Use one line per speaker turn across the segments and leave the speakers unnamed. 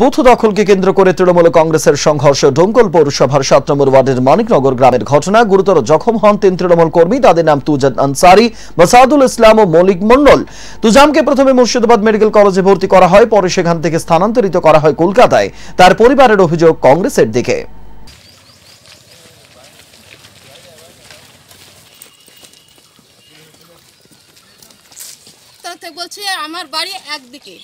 Booth দখলকে কেন্দ্র করে তৃণমূল কংগ্রেসের সংঘর্ষ ডোমকল পৌরসভার সাত নম্বর ওয়ার্ডের মানিকনগর গ্রামের ঘটনা গুরুতর জখম হন তিন তৃণমূল কর্মী তাদের নাম তুজান আনসারি মাসাদুল ইসলাম ও মলিক মন্ডল তুজামকে প্রথমে মুর্শিদাবাদ মেডিকেল কলেজে ভর্তি করা হয় পরে সেখান থেকে স্থানান্তরিত করা হয় কলকাতায় তার পরিবারের অভিযোগ কংগ্রেসের দিকে
আমার বাড়ি একদিকে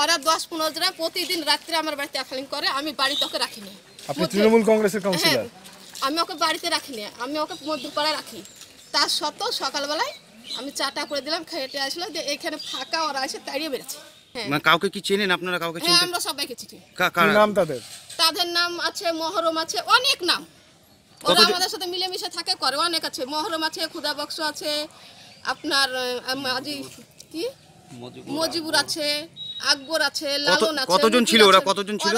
ওরা দশ পনেরো জন প্রতিদিন রাত্রে আমার বাড়িতে অ্যাফালিং করে আমি বাড়িতে ওকে রাখিনি
আপনি তৃণমূল কংগ্রেসের কাউন্সিলর হ্যাঁ,
আমি ওকে বাড়িতে রাখিনি আমি ওকে মধ্যপাড়ায় রাখি তার সত্ত্বেও সকালবেলায় আমি চাটা করে দিলাম খেটে আসলো যে এখানে ফাঁকা ওরা এসে তাড়িয়ে বেড়েছে হ্যাঁ। মানে
কাউকে কি চেনেন আপনারা কাউকে হ্যাঁ, চেনেন আমরা সবাইকে চিনি নাম তাদের
তাদের নাম আছে মহরম আছে অনেক নাম ওরা আমাদের সাথে মিলেমিশে থাকে করে অনেক আছে মহরম আছে খুদা বক্স আছে আপনার আজি কি মজিবুর আছে আকবর আছে লালন আছে কতজন ছিল ওরা কতজন ছিল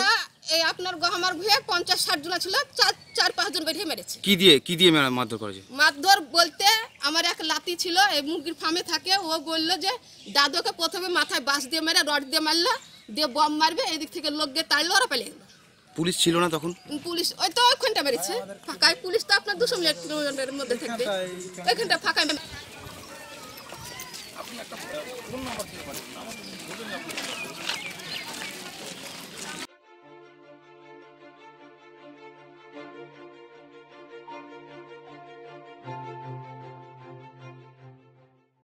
এই আপনার গহমার ঘুরে পঞ্চাশ ষাট জন ছিল চার চার পাঁচজন বেরিয়ে মেরেছে কি দিয়ে কি দিয়ে মারধর করেছে মারধর বলতে আমার এক লাতি ছিল এই মুরগির ফার্মে থাকে ও বলল যে দাদুকে প্রথমে মাথায় বাঁশ দিয়ে মেরে রড দিয়ে মারলো দিয়ে বম মারবে এদিক থেকে লোক গিয়ে তাড়লো ওরা পেলে পুলিশ ছিল না তখন পুলিশ ওই তো ওইখানটা মেরেছে ফাঁকায় পুলিশ তো আপনার দুশো মিনিট কিলোমিটার মধ্যে থাকবে ওইখানটা ফাঁকায় আপনি একটা